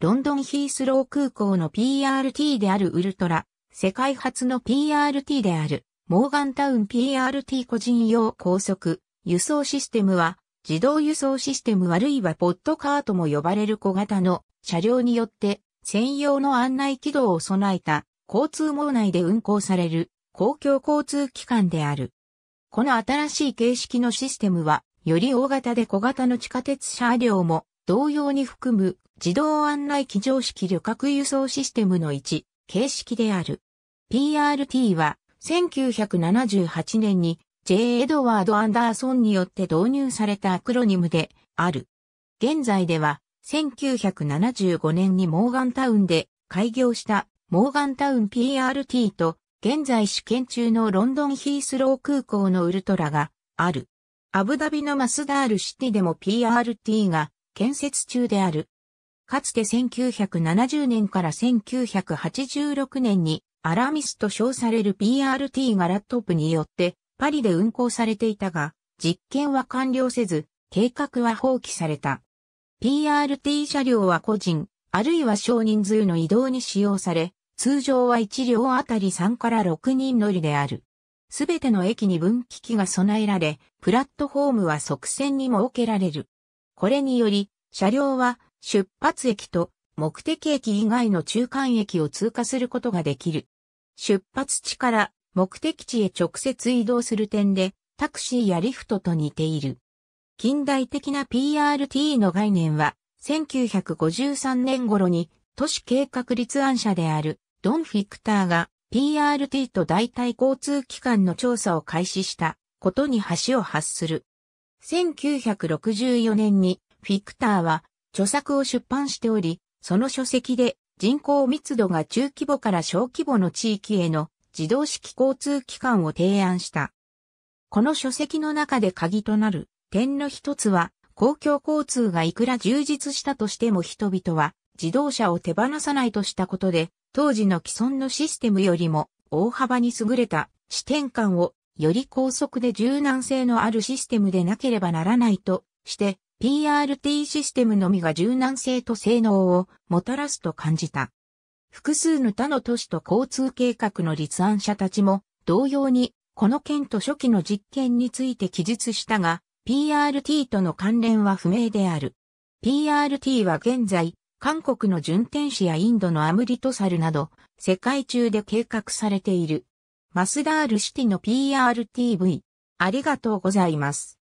ロンドンヒースロー空港の PRT であるウルトラ、世界初の PRT である、モーガンタウン PRT 個人用高速輸送システムは、自動輸送システムあるいはポッドカーとも呼ばれる小型の車両によって専用の案内軌道を備えた交通網内で運行される公共交通機関である。この新しい形式のシステムは、より大型で小型の地下鉄車両も同様に含む自動案内機常式旅客輸送システムの一形式である。PRT は1978年に J. エドワード・アンダーソンによって導入されたアクロニムである。現在では1975年にモーガンタウンで開業したモーガンタウン PRT と現在試験中のロンドンヒースロー空港のウルトラがある。アブダビのマスダールシティでも PRT が建設中である。かつて1970年から1986年にアラミスと称される p r t がラットップによってパリで運行されていたが、実験は完了せず、計画は放棄された。PRT 車両は個人、あるいは少人数の移動に使用され、通常は1両あたり3から6人乗りである。すべての駅に分岐器が備えられ、プラットフォームは側線に設けられる。これにより、車両は出発駅と目的駅以外の中間駅を通過することができる。出発地から目的地へ直接移動する点でタクシーやリフトと似ている。近代的な PRT の概念は1953年頃に都市計画立案者であるドン・フィクターが PRT と代替交通機関の調査を開始したことに橋を発する。1964年にフィクターは著作を出版しており、その書籍で人口密度が中規模から小規模の地域への自動式交通機関を提案した。この書籍の中で鍵となる点の一つは、公共交通がいくら充実したとしても人々は自動車を手放さないとしたことで、当時の既存のシステムよりも大幅に優れた視点感をより高速で柔軟性のあるシステムでなければならないとして PRT システムのみが柔軟性と性能をもたらすと感じた。複数の他の都市と交通計画の立案者たちも同様にこの件と初期の実験について記述したが PRT との関連は不明である。PRT は現在韓国の順天使やインドのアムリトサルなど世界中で計画されている。マスダールシティの PRTV ありがとうございます。